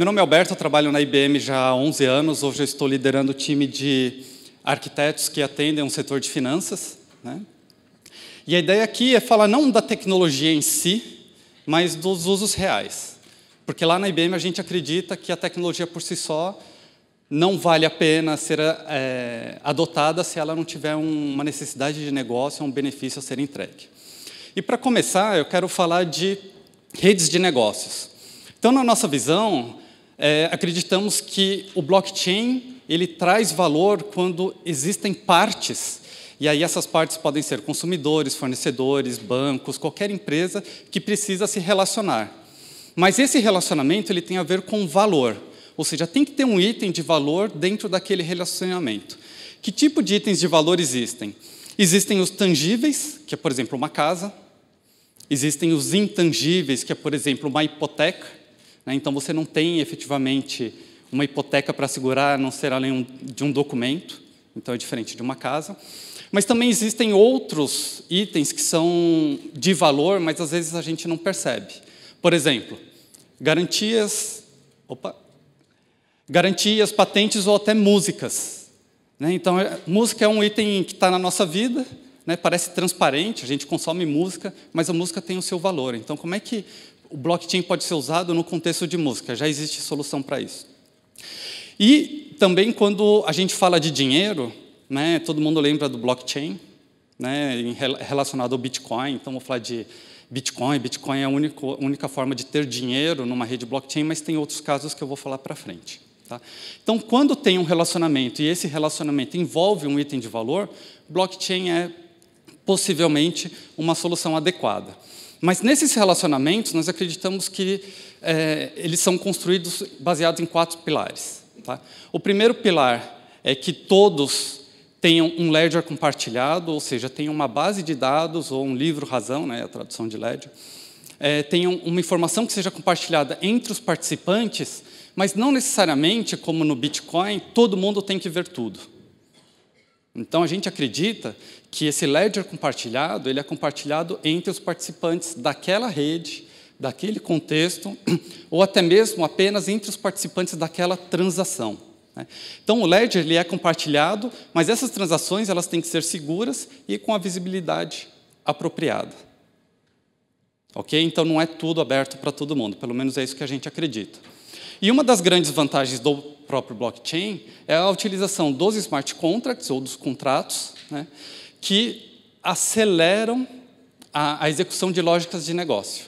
meu nome é Alberto, eu trabalho na IBM já há 11 anos. Hoje eu estou liderando o time de arquitetos que atendem um setor de finanças. Né? E a ideia aqui é falar não da tecnologia em si, mas dos usos reais. Porque lá na IBM a gente acredita que a tecnologia por si só não vale a pena ser é, adotada se ela não tiver um, uma necessidade de negócio, um benefício a ser entregue. E para começar, eu quero falar de redes de negócios. Então, na nossa visão, é, acreditamos que o blockchain ele traz valor quando existem partes e aí essas partes podem ser consumidores, fornecedores, bancos, qualquer empresa que precisa se relacionar. Mas esse relacionamento ele tem a ver com valor, ou seja, tem que ter um item de valor dentro daquele relacionamento. Que tipo de itens de valor existem? Existem os tangíveis, que é, por exemplo, uma casa. Existem os intangíveis, que é, por exemplo, uma hipoteca. Né? Então você não tem efetivamente uma hipoteca para segurar, a não ser além de um documento, então é diferente de uma casa. Mas também existem outros itens que são de valor, mas às vezes a gente não percebe. Por exemplo, garantias, opa, garantias, patentes ou até músicas. Né? Então, é, música é um item que está na nossa vida, né? parece transparente, a gente consome música, mas a música tem o seu valor. Então, como é que o blockchain pode ser usado no contexto de música, já existe solução para isso. E também quando a gente fala de dinheiro, né, todo mundo lembra do blockchain, né, relacionado ao Bitcoin, então vou falar de Bitcoin. Bitcoin é a única, única forma de ter dinheiro numa rede blockchain, mas tem outros casos que eu vou falar para frente. Tá? Então, quando tem um relacionamento e esse relacionamento envolve um item de valor, blockchain é possivelmente uma solução adequada. Mas nesses relacionamentos, nós acreditamos que é, eles são construídos baseados em quatro pilares. Tá? O primeiro pilar é que todos tenham um ledger compartilhado, ou seja, tenham uma base de dados ou um livro razão, né, a tradução de ledger, é, tenham uma informação que seja compartilhada entre os participantes, mas não necessariamente, como no Bitcoin, todo mundo tem que ver tudo. Então a gente acredita que esse ledger compartilhado, ele é compartilhado entre os participantes daquela rede, daquele contexto, ou até mesmo apenas entre os participantes daquela transação. Né? Então o ledger ele é compartilhado, mas essas transações elas têm que ser seguras e com a visibilidade apropriada. Ok? Então não é tudo aberto para todo mundo, pelo menos é isso que a gente acredita. E uma das grandes vantagens do próprio blockchain é a utilização dos smart contracts, ou dos contratos, né, que aceleram a, a execução de lógicas de negócio.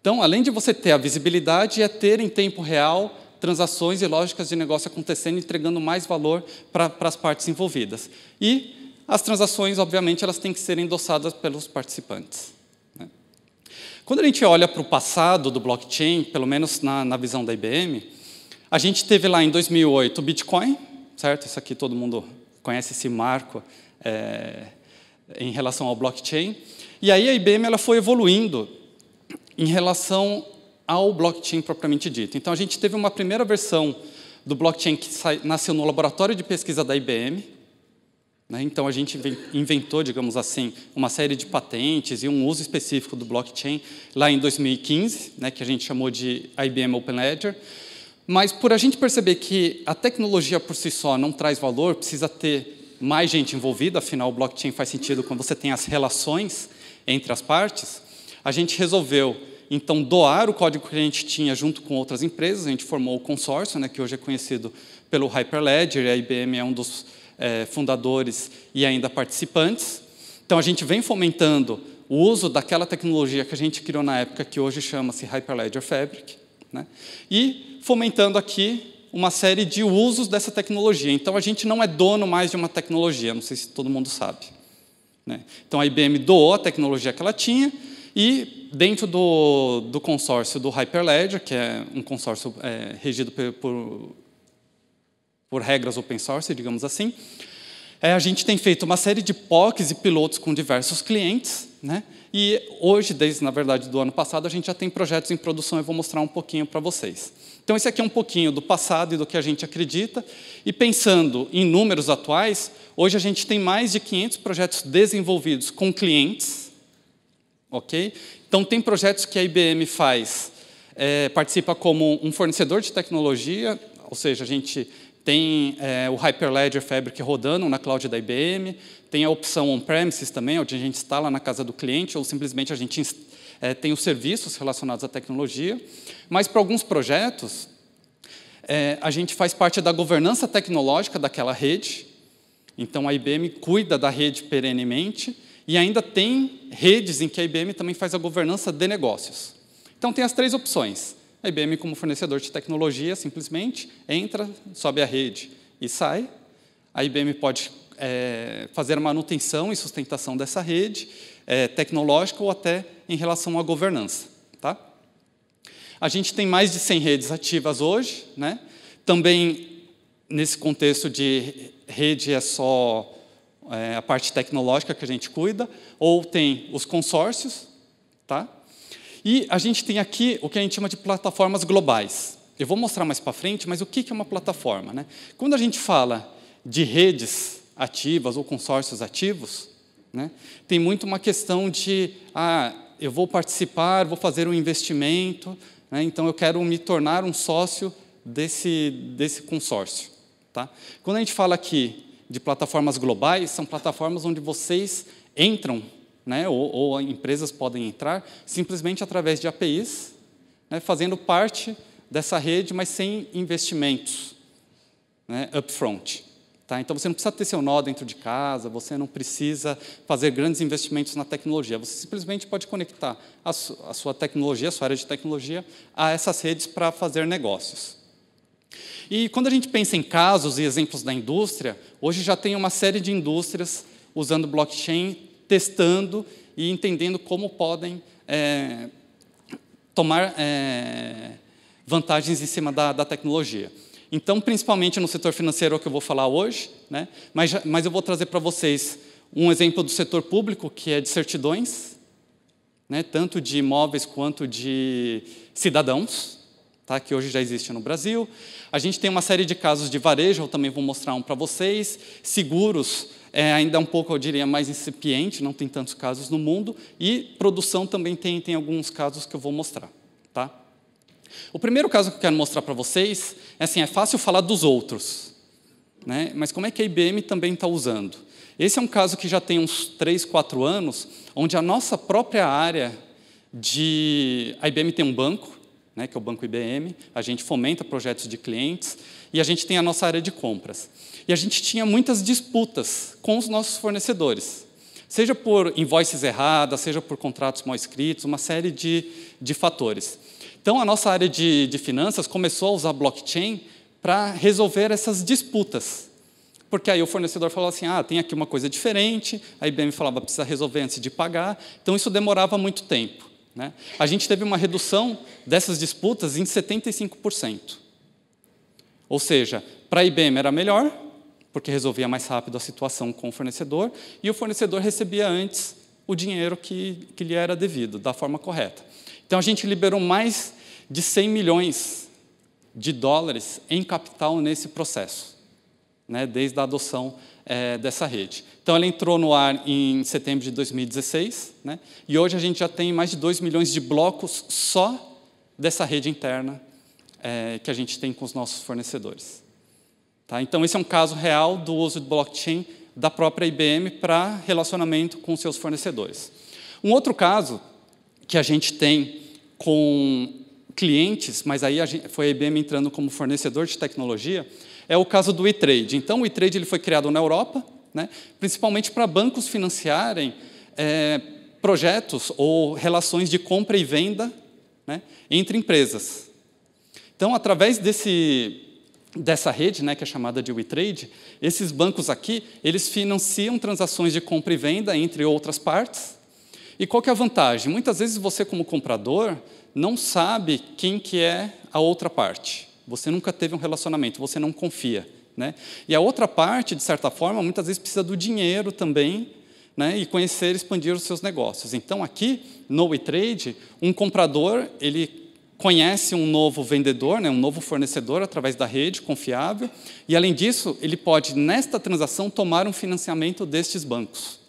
Então, além de você ter a visibilidade, é ter em tempo real transações e lógicas de negócio acontecendo, entregando mais valor para as partes envolvidas. E as transações, obviamente, elas têm que ser endossadas pelos participantes. Quando a gente olha para o passado do blockchain, pelo menos na, na visão da IBM, a gente teve lá em 2008 o Bitcoin, certo? Isso aqui todo mundo conhece esse marco é, em relação ao blockchain. E aí a IBM ela foi evoluindo em relação ao blockchain propriamente dito. Então a gente teve uma primeira versão do blockchain que nasceu no laboratório de pesquisa da IBM, né? Então, a gente inventou, digamos assim, uma série de patentes e um uso específico do blockchain lá em 2015, né, que a gente chamou de IBM Open Ledger. Mas, por a gente perceber que a tecnologia por si só não traz valor, precisa ter mais gente envolvida, afinal, o blockchain faz sentido quando você tem as relações entre as partes, a gente resolveu, então, doar o código que a gente tinha junto com outras empresas, a gente formou o consórcio, né, que hoje é conhecido pelo Hyperledger, a IBM é um dos é, fundadores e ainda participantes. Então, a gente vem fomentando o uso daquela tecnologia que a gente criou na época, que hoje chama-se Hyperledger Fabric, né? e fomentando aqui uma série de usos dessa tecnologia. Então, a gente não é dono mais de uma tecnologia, não sei se todo mundo sabe. Né? Então, a IBM doou a tecnologia que ela tinha e, dentro do, do consórcio do Hyperledger, que é um consórcio é, regido por, por por regras open source, digamos assim, é, a gente tem feito uma série de POCs e pilotos com diversos clientes, né? E hoje, desde na verdade do ano passado, a gente já tem projetos em produção. Eu vou mostrar um pouquinho para vocês. Então esse aqui é um pouquinho do passado e do que a gente acredita. E pensando em números atuais, hoje a gente tem mais de 500 projetos desenvolvidos com clientes, ok? Então tem projetos que a IBM faz, é, participa como um fornecedor de tecnologia, ou seja, a gente tem é, o Hyperledger Fabric rodando na cloud da IBM, tem a opção on-premises também, onde a gente instala na casa do cliente, ou simplesmente a gente é, tem os serviços relacionados à tecnologia. Mas para alguns projetos, é, a gente faz parte da governança tecnológica daquela rede, então a IBM cuida da rede perenemente, e ainda tem redes em que a IBM também faz a governança de negócios. Então tem as três opções. A IBM, como fornecedor de tecnologia, simplesmente entra, sobe a rede e sai. A IBM pode é, fazer a manutenção e sustentação dessa rede é, tecnológica ou até em relação à governança. Tá? A gente tem mais de 100 redes ativas hoje. Né? Também, nesse contexto de rede é só é, a parte tecnológica que a gente cuida, ou tem os consórcios, tá? E a gente tem aqui o que a gente chama de plataformas globais. Eu vou mostrar mais para frente, mas o que é uma plataforma? Né? Quando a gente fala de redes ativas ou consórcios ativos, né, tem muito uma questão de ah, eu vou participar, vou fazer um investimento, né, então eu quero me tornar um sócio desse, desse consórcio. Tá? Quando a gente fala aqui de plataformas globais, são plataformas onde vocês entram né, ou, ou, empresas podem entrar simplesmente através de APIs, né, fazendo parte dessa rede, mas sem investimentos né, upfront. Tá? Então, você não precisa ter seu nó dentro de casa, você não precisa fazer grandes investimentos na tecnologia. Você simplesmente pode conectar a, su a sua tecnologia, a sua área de tecnologia, a essas redes para fazer negócios. E quando a gente pensa em casos e exemplos da indústria, hoje já tem uma série de indústrias usando blockchain testando e entendendo como podem é, tomar é, vantagens em cima da, da, tecnologia. Então, principalmente no setor financeiro é o que eu vou falar hoje, né? mas, mas eu vou trazer para vocês um exemplo do setor público, que é de certidões, né? tanto de imóveis quanto de cidadãos tá? que hoje já existe no Brasil. A gente tem uma série de casos de varejo, eu também vou mostrar um para vocês. Seguros, é, ainda um pouco, eu diria, mais incipiente, não tem tantos casos no mundo. E produção também tem, tem alguns casos que eu vou mostrar. Tá? O primeiro caso que eu quero mostrar para vocês é assim, é fácil falar dos outros, né? mas como é que a IBM também está usando? Esse é um caso que já tem uns 3, 4 anos, onde a nossa própria área de... A IBM tem um banco, né, que é o Banco IBM, a gente fomenta projetos de clientes e a gente tem a nossa área de compras. E a gente tinha muitas disputas com os nossos fornecedores, seja por invoices erradas, seja por contratos mal escritos, uma série de, de fatores. Então, a nossa área de, de finanças começou a usar blockchain para resolver essas disputas. Porque aí o fornecedor falava assim: ah, tem aqui uma coisa diferente, a IBM falava precisa resolver antes de pagar, então isso demorava muito tempo. Né? A gente teve uma redução dessas disputas em 75%. Ou seja, para a IBM era melhor, porque resolvia mais rápido a situação com o fornecedor, e o fornecedor recebia antes o dinheiro que, que lhe era devido, da forma correta. Então a gente liberou mais de 100 milhões de dólares em capital nesse processo né, desde a adoção é, dessa rede. Então, ela entrou no ar em setembro de 2016, né, e hoje a gente já tem mais de 2 milhões de blocos só dessa rede interna é, que a gente tem com os nossos fornecedores. Tá? Então, esse é um caso real do uso de blockchain da própria IBM para relacionamento com seus fornecedores. Um outro caso que a gente tem com clientes, mas aí a gente, foi a IBM entrando como fornecedor de tecnologia, é o caso do e-trade. Então, o e-trade ele foi criado na Europa, né, principalmente para bancos financiarem é, projetos ou relações de compra e venda né, entre empresas. Então, através desse, dessa rede, né, que é chamada de WeTrade, esses bancos aqui, eles financiam transações de compra e venda entre outras partes. E qual que é a vantagem? Muitas vezes você, como comprador, não sabe quem que é a outra parte. Você nunca teve um relacionamento, você não confia. Né? E a outra parte, de certa forma, muitas vezes precisa do dinheiro também né, e conhecer, expandir os seus negócios. Então, aqui, no WeTrade, um comprador ele conhece um novo vendedor, né, um novo fornecedor através da rede confiável, e, além disso, ele pode, nesta transação, tomar um financiamento destes bancos.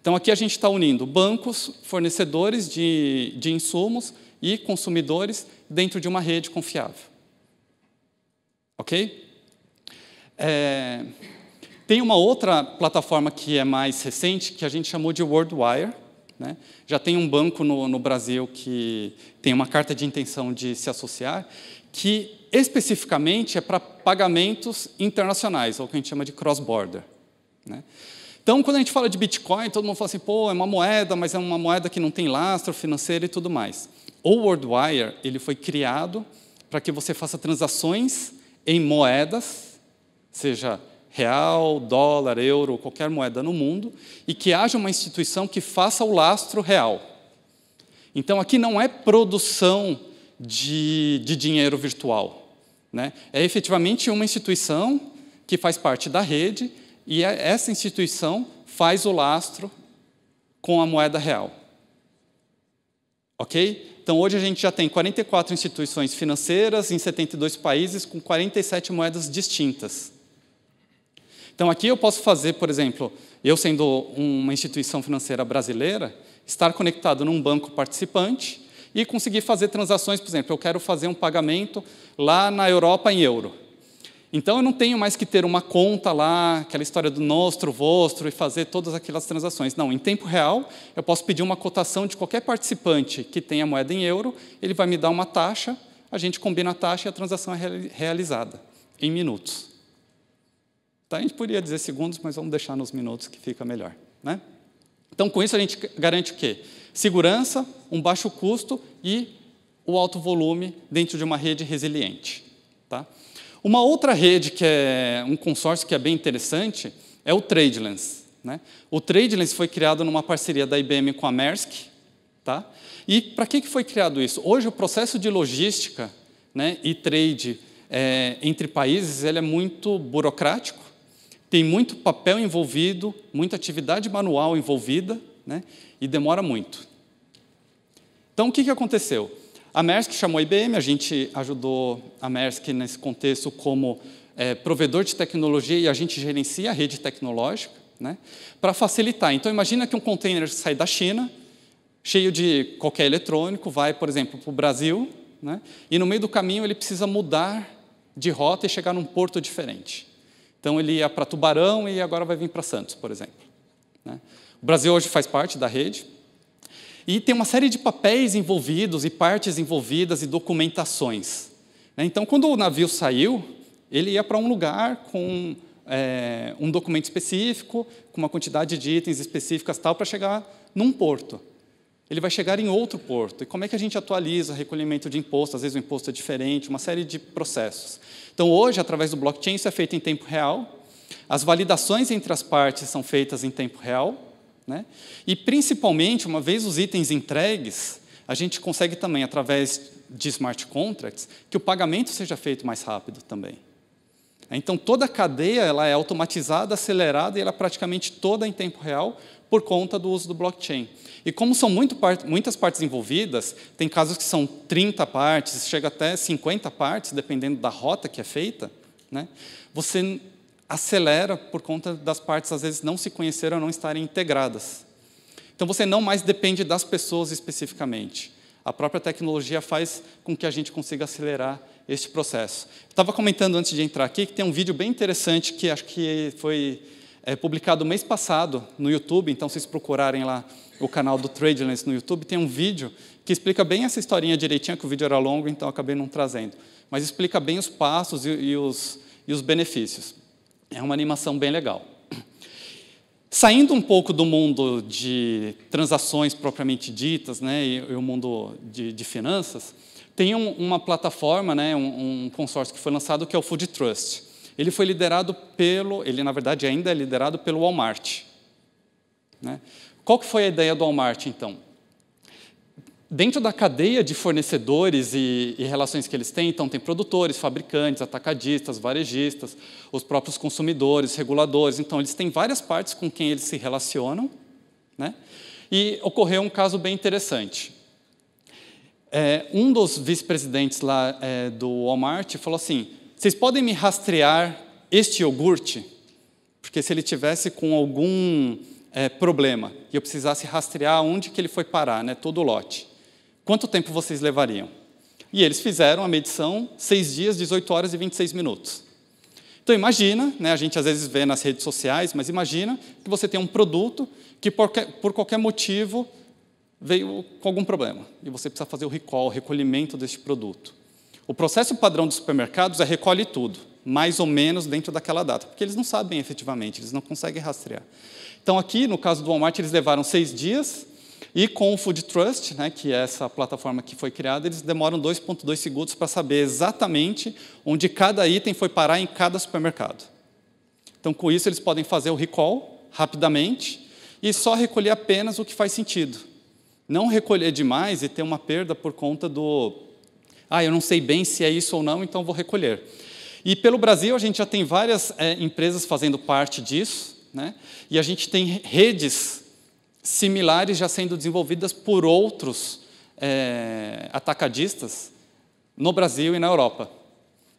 Então, aqui a gente está unindo bancos, fornecedores de, de insumos e consumidores dentro de uma rede confiável. Ok? É, tem uma outra plataforma que é mais recente, que a gente chamou de WorldWire. Né? Já tem um banco no, no Brasil que tem uma carta de intenção de se associar, que especificamente é para pagamentos internacionais, ou o que a gente chama de cross-border. Né? Então, quando a gente fala de Bitcoin, todo mundo fala assim, pô, é uma moeda, mas é uma moeda que não tem lastro financeiro e tudo mais. O WorldWire ele foi criado para que você faça transações em moedas, seja real, dólar, euro, qualquer moeda no mundo, e que haja uma instituição que faça o lastro real. Então, aqui não é produção de, de dinheiro virtual. Né? É efetivamente uma instituição que faz parte da rede e é, essa instituição faz o lastro com a moeda real. Ok? Então, hoje a gente já tem 44 instituições financeiras em 72 países com 47 moedas distintas. Então, aqui eu posso fazer, por exemplo, eu sendo uma instituição financeira brasileira, estar conectado num banco participante e conseguir fazer transações, por exemplo, eu quero fazer um pagamento lá na Europa em euro. Então eu não tenho mais que ter uma conta lá, aquela história do nostro, vostro e fazer todas aquelas transações. Não, em tempo real, eu posso pedir uma cotação de qualquer participante que tenha moeda em euro, ele vai me dar uma taxa, a gente combina a taxa e a transação é realizada em minutos. Então, a gente poderia dizer segundos, mas vamos deixar nos minutos que fica melhor. Né? Então, com isso, a gente garante o quê? Segurança, um baixo custo e o alto volume dentro de uma rede resiliente. Tá? Uma outra rede que é um consórcio que é bem interessante é o Tradelens. Né? O Tradelens foi criado numa parceria da IBM com a Maersk. Tá? E para que, foi criado isso? Hoje o processo de logística né, e trade é, entre países ele é muito burocrático, tem muito papel envolvido, muita atividade manual envolvida né, e demora muito. Então o que, que aconteceu? A Maersk chamou a IBM, a gente ajudou a Maersk nesse contexto como é, provedor de tecnologia e a gente gerencia a rede tecnológica, né, para facilitar. Então, imagina que um container sai da China, cheio de qualquer eletrônico, vai, por exemplo, para o Brasil, né, e no meio do caminho ele precisa mudar de rota e chegar num porto diferente. Então, ele ia para Tubarão e agora vai vir para Santos, por exemplo. Né. O Brasil hoje faz parte da rede, e tem uma série de papéis envolvidos e partes envolvidas e documentações. Né? Então, quando o navio saiu, ele ia para um lugar com é, um documento específico, com uma quantidade de itens específicas tal, para chegar num porto. Ele vai chegar em outro porto. E como é que a gente atualiza o recolhimento de imposto? Às vezes o imposto é diferente, uma série de processos. Então, hoje, através do blockchain, isso é feito em tempo real. As validações entre as partes são feitas em tempo real. Né? E principalmente, uma vez os itens entregues, a gente consegue também, através de smart contracts, que o pagamento seja feito mais rápido também. Então, toda a cadeia ela é automatizada, acelerada e ela é praticamente toda em tempo real por conta do uso do blockchain. E como são muito part muitas partes envolvidas, tem casos que são 30 partes, chega até 50 partes, dependendo da rota que é feita, né? você acelera por conta das partes às vezes não se conheceram, ou não estarem integradas. Então você não mais depende das pessoas especificamente. A própria tecnologia faz com que a gente consiga acelerar este processo. estava comentando antes de entrar aqui que tem um vídeo bem interessante que acho que foi é, publicado mês passado no YouTube. Então, se vocês procurarem lá o canal do Tradelance no YouTube, tem um vídeo que explica bem essa historinha direitinho, que o vídeo era longo, então acabei não trazendo. Mas explica bem os passos e, e, os, e os benefícios. É uma animação bem legal. Saindo um pouco do mundo de transações propriamente ditas né, e, e o mundo de, de finanças, tem um, uma plataforma, né, um, um, consórcio que foi lançado que é o Food Trust. Ele foi liderado pelo, ele na verdade ainda é liderado pelo Walmart. Né? Qual que foi a ideia do Walmart então? Dentro da cadeia de fornecedores e, e, relações que eles têm, então, tem produtores, fabricantes, atacadistas, varejistas, os próprios consumidores, reguladores. Então, eles têm várias partes com quem eles se relacionam. Né? E ocorreu um caso bem interessante. É, um dos vice-presidentes lá é, do Walmart falou assim: vocês podem me rastrear este iogurte? Porque se ele tivesse com algum é, problema e eu precisasse rastrear onde que ele foi parar, né, todo o lote. Quanto tempo vocês levariam? E eles fizeram a medição seis dias, 18 horas e 26 minutos. Então imagina, né, a gente às vezes vê nas redes sociais, mas imagina que você tem um produto que por, que, por qualquer motivo veio com algum problema e você precisa fazer o recall, o recolhimento deste produto. O processo padrão dos supermercados é recolhe tudo, mais ou menos dentro daquela data, porque eles não sabem efetivamente, eles não conseguem rastrear. Então aqui, no caso do Walmart, eles levaram seis dias, e com o Food Trust, né, que é essa plataforma que foi criada, eles demoram 2,2 segundos para saber exatamente onde cada item foi parar em cada supermercado. Então, com isso, eles podem fazer o recall rapidamente e só recolher apenas o que faz sentido. Não recolher demais e ter uma perda por conta do. Ah, eu não sei bem se é isso ou não, então vou recolher. E pelo Brasil, a gente já tem várias é, empresas fazendo parte disso, né? e a gente tem redes similares já sendo desenvolvidas por outros é, atacadistas no Brasil e na Europa.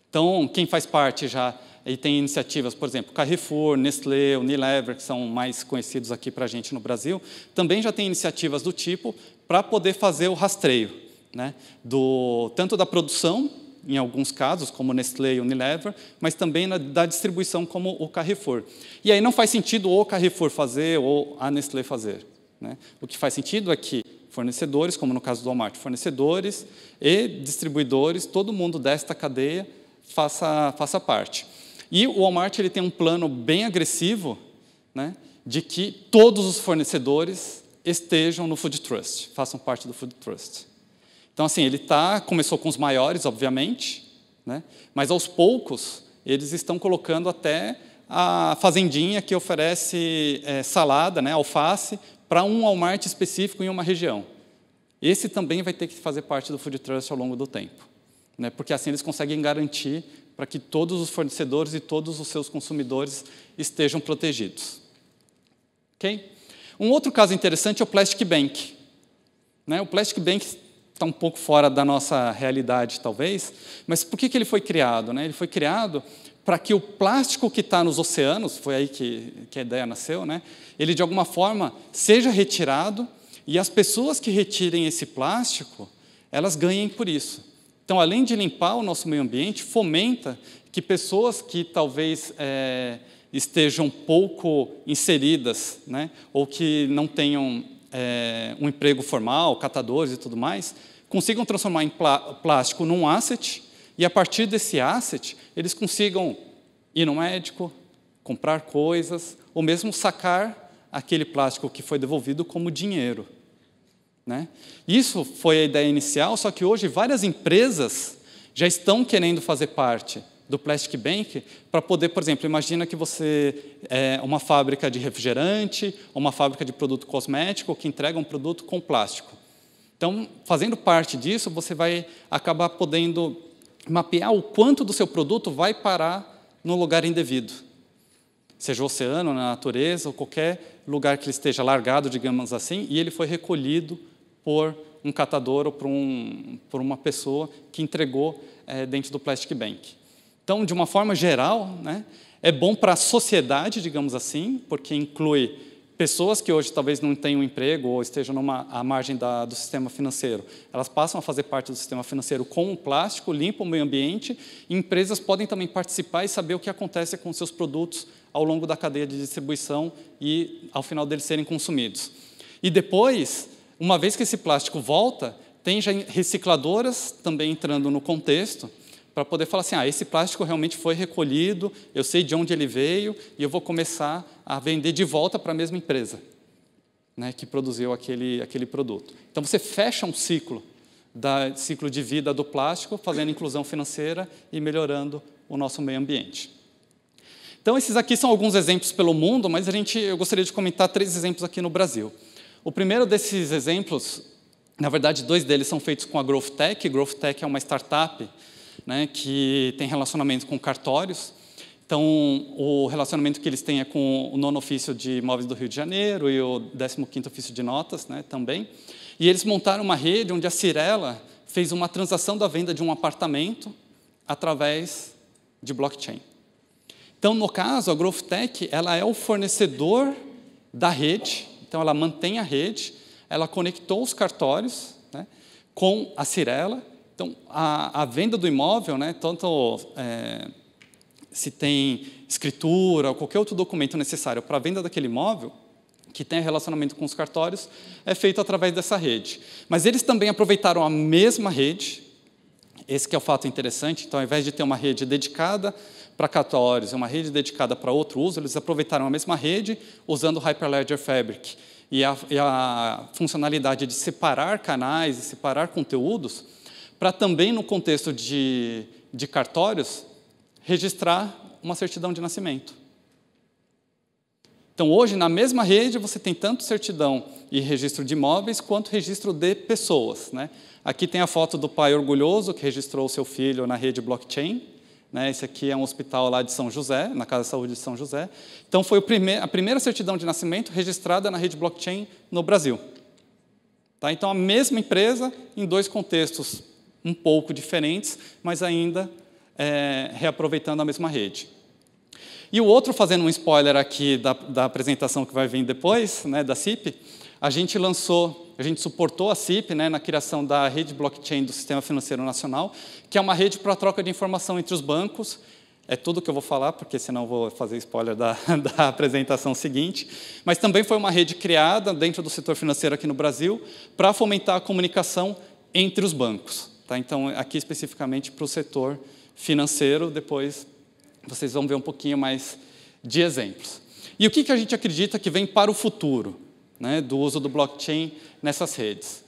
Então, quem faz parte já e tem iniciativas, por exemplo, Carrefour, Nestlé, Unilever, que são mais conhecidos aqui para a gente no Brasil, também já tem iniciativas do tipo para poder fazer o rastreio, né, do, tanto da produção, em alguns casos, como Nestlé e Unilever, mas também na, da distribuição, como o Carrefour. E aí não faz sentido o Carrefour fazer ou a Nestlé fazer. Né? O que faz sentido é que fornecedores, como no caso do Walmart, fornecedores e distribuidores, todo mundo desta cadeia faça, faça parte. E o Walmart ele tem um plano bem agressivo né, de que todos os fornecedores estejam no Food Trust, façam parte do Food Trust. Então, assim, ele tá, começou com os maiores, obviamente, né, mas aos poucos eles estão colocando até a fazendinha que oferece é, salada, né, alface, para um Walmart específico em uma região. Esse também vai ter que fazer parte do Food Trust ao longo do tempo, né? porque assim eles conseguem garantir para que todos os fornecedores e todos os seus consumidores estejam protegidos. Okay? Um outro caso interessante é o Plastic Bank. Né? O Plastic Bank está um pouco fora da nossa realidade, talvez, mas por que, que ele foi criado? Né? Ele foi criado para que o plástico que está nos oceanos, foi aí que, que a ideia nasceu, né? ele de alguma forma seja retirado e as pessoas que retirem esse plástico, elas ganhem por isso. Então, além de limpar o nosso meio ambiente, fomenta que pessoas que talvez é, estejam pouco inseridas, né, ou que não tenham é, um emprego formal, catadores e tudo mais, consigam transformar em plástico num asset e a partir desse asset eles consigam ir no médico, comprar coisas, ou mesmo sacar aquele plástico que foi devolvido como dinheiro. Né? Isso foi a ideia inicial, só que hoje várias empresas já estão querendo fazer parte do Plastic Bank para poder, por exemplo, imagina que você é uma fábrica de refrigerante, uma fábrica de produto cosmético que entrega um produto com plástico. Então, fazendo parte disso, você vai acabar podendo mapear o quanto do seu produto vai parar no lugar indevido. Seja o oceano, na natureza, ou qualquer lugar que ele esteja largado, digamos assim, e ele foi recolhido por um catador ou por, um, por uma pessoa que entregou é, dentro do Plastic Bank. Então, de uma forma geral, né, é bom para a sociedade, digamos assim, porque inclui Pessoas que hoje talvez não tenham emprego ou estejam numa, à margem da, do sistema financeiro, elas passam a fazer parte do sistema financeiro com o plástico, limpam o meio ambiente, e empresas podem também participar e saber o que acontece com seus produtos ao longo da cadeia de distribuição e ao final deles serem consumidos. E depois, uma vez que esse plástico volta, tem já recicladoras também entrando no contexto, para poder falar assim: ah, esse plástico realmente foi recolhido, eu sei de onde ele veio e eu vou começar a vender de volta para a mesma empresa né, que produziu aquele, aquele produto. Então você fecha um ciclo, da, ciclo de vida do plástico, fazendo inclusão financeira e melhorando o nosso meio ambiente. Então esses aqui são alguns exemplos pelo mundo, mas a gente, eu gostaria de comentar três exemplos aqui no Brasil. O primeiro desses exemplos, na verdade, dois deles são feitos com a Growth Tech. Growth Tech é uma startup né, que tem relacionamento com cartórios. Então, o relacionamento que eles têm é com o nono ofício de imóveis do Rio de Janeiro e o 15 ofício de notas né, também. E eles montaram uma rede onde a Cirela fez uma transação da venda de um apartamento através de blockchain. Então, no caso, a GrowthTech ela é o fornecedor da rede, então ela mantém a rede, ela conectou os cartórios né, com a Cirela, então, a, a venda do imóvel, né, tanto é, se tem escritura ou qualquer outro documento necessário para a venda daquele imóvel, que tem relacionamento com os cartórios, é feito através dessa rede. Mas eles também aproveitaram a mesma rede, esse é o fato interessante, então ao invés de ter uma rede dedicada para cartórios e uma rede dedicada para outro uso, eles aproveitaram a mesma rede usando o Hyperledger Fabric. E a, e a funcionalidade de separar canais e separar conteúdos para também, no contexto de, de cartórios, registrar uma certidão de nascimento. Então, hoje, na mesma rede, você tem tanto certidão e registro de imóveis, quanto registro de pessoas. Né? Aqui tem a foto do pai orgulhoso que registrou o seu filho na rede blockchain. Né? Esse aqui é um hospital lá de São José, na Casa de Saúde de São José. Então, foi primeir, a primeira certidão de nascimento registrada na rede blockchain no Brasil. Tá? Então, a mesma empresa, em dois contextos um pouco diferentes, mas ainda é, reaproveitando a mesma rede. E o outro, fazendo um spoiler aqui da, da apresentação que vai vir depois, né, da CIP, a gente lançou, a gente suportou a CIP né, na criação da rede blockchain do Sistema Financeiro Nacional, que é uma rede para troca de informação entre os bancos. É tudo que eu vou falar, porque senão vou fazer spoiler da, da apresentação seguinte. Mas também foi uma rede criada dentro do setor financeiro aqui no Brasil para fomentar a comunicação entre os bancos. Tá? Então, aqui especificamente para o setor financeiro, depois vocês vão ver um pouquinho mais de exemplos. E o que, que a gente acredita que vem para o futuro né, do uso do blockchain nessas redes?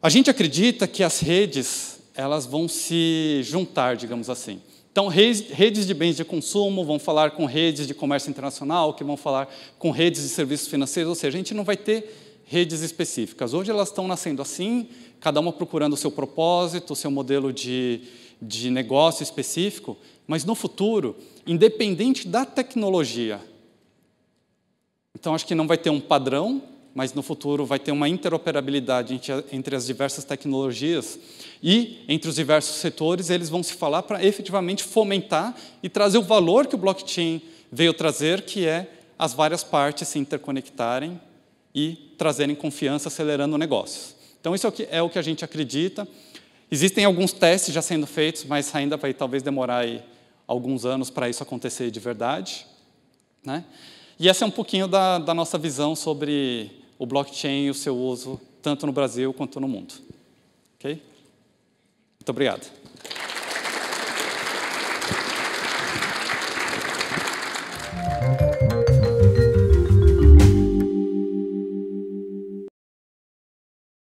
A gente acredita que as redes elas vão se juntar, digamos assim. Então, redes de bens de consumo vão falar com redes de comércio internacional, que vão falar com redes de serviços financeiros, ou seja, a gente não vai ter redes específicas. Hoje elas estão nascendo assim, cada uma procurando o seu propósito, o seu modelo de, de negócio específico, mas no futuro, independente da tecnologia. Então, acho que não vai ter um padrão, mas no futuro vai ter uma interoperabilidade entre as diversas tecnologias e entre os diversos setores, eles vão se falar para efetivamente fomentar e trazer o valor que o blockchain veio trazer, que é as várias partes se interconectarem e trazerem confiança acelerando negócios. Então, isso é, é o que a gente acredita. Existem alguns testes já sendo feitos, mas ainda vai talvez demorar aí alguns anos para isso acontecer de verdade. Né? E essa é um pouquinho da, da nossa visão sobre o blockchain e o seu uso, tanto no Brasil quanto no mundo. Ok? Muito obrigado.